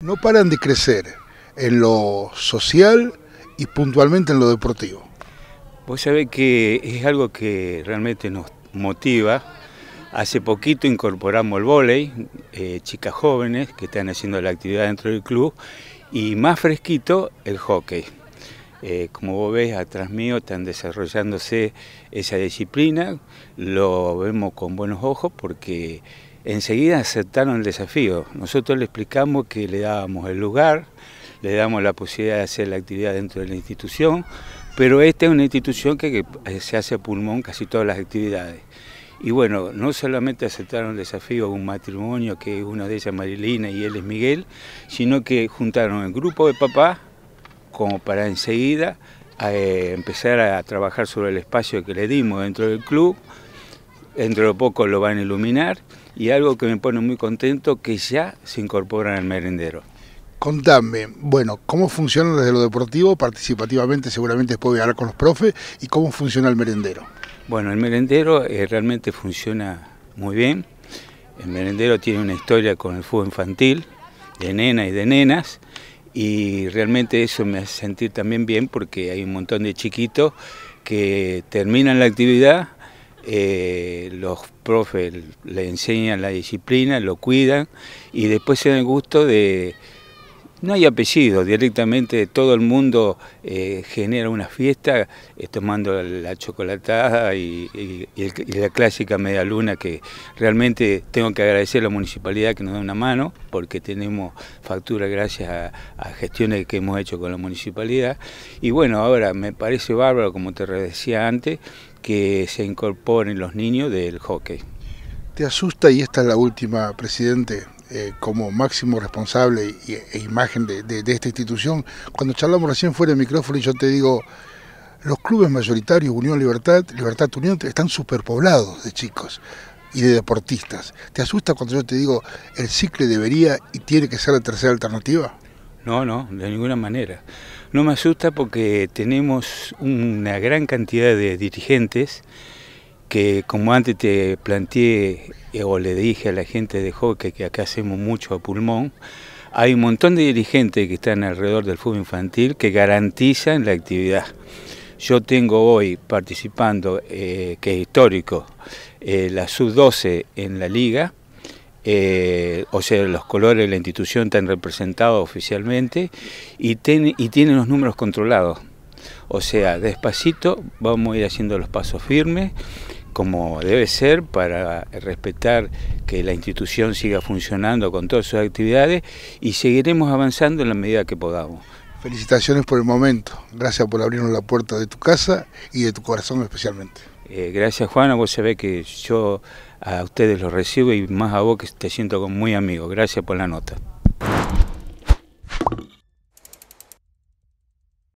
No paran de crecer en lo social y puntualmente en lo deportivo. Vos sabés que es algo que realmente nos motiva. Hace poquito incorporamos el vóley, eh, chicas jóvenes que están haciendo la actividad dentro del club, y más fresquito el hockey. Eh, como vos ves, atrás mío están desarrollándose esa disciplina, lo vemos con buenos ojos porque enseguida aceptaron el desafío. Nosotros le explicamos que le dábamos el lugar, le damos la posibilidad de hacer la actividad dentro de la institución, pero esta es una institución que, eh, se hace a pulmón casi todas las actividades. Y bueno, no solamente aceptaron el desafío un matrimonio, que es una de ellas Marilina y él es Miguel, sino que juntaron el grupo de papás como para enseguida eh, empezar a trabajar sobre el espacio que le dimos dentro del club, dentro de poco lo van a iluminar y algo que me pone muy contento que ya se incorporan al merendero. Contame, bueno, ¿cómo funciona desde lo deportivo? Participativamente seguramente después voy a hablar con los profes y cómo funciona el merendero. Bueno, el merendero eh, realmente funciona muy bien. El merendero tiene una historia con el fútbol infantil, de nenas y de nenas, y realmente eso me hace sentir también bien porque hay un montón de chiquitos que terminan la actividad, eh, los profes le enseñan la disciplina, lo cuidan y después se el gusto de no hay apellido, directamente todo el mundo eh, genera una fiesta eh, tomando la chocolatada y, la clásica media que realmente tengo que agradecer a la municipalidad que nos da una mano porque tenemos factura gracias a, a gestiones que hemos hecho con la municipalidad. Y bueno, ahora me parece bárbaro, como te decía antes, que se incorporen los niños del hockey. ¿Te asusta, y esta es la última, presidente, eh, como máximo responsable e imagen de, de, esta institución. Cuando charlamos recién fuera del micrófono y yo te digo, los clubes mayoritarios, Unión Libertad, Libertad Unión, están superpoblados de chicos y de deportistas. ¿Te asusta cuando yo te digo, el ciclo debería y tiene que ser la tercera alternativa? No, no, de ninguna manera. No me asusta porque tenemos una gran cantidad de dirigentes que como antes te planteé eh, o le dije a la gente de hockey que acá hacemos mucho a pulmón, hay un montón de dirigentes que están alrededor del fútbol infantil que garantizan la actividad. Yo tengo hoy participando, eh, que es histórico, eh, la sub-12 en la liga, o sea, los colores de la institución están representados oficialmente y, y tienen los números controlados. O sea, despacito vamos a ir haciendo los pasos firmes como debe ser para respetar que la institución siga funcionando con todas sus actividades y seguiremos avanzando en la medida que podamos. Felicitaciones por el momento, gracias por abrirnos la puerta de tu casa y de tu corazón especialmente. Gracias, eh, gracias Juana, vos sabés que yo a ustedes los recibo y más a vos que te siento como muy amigo. Gracias por la nota.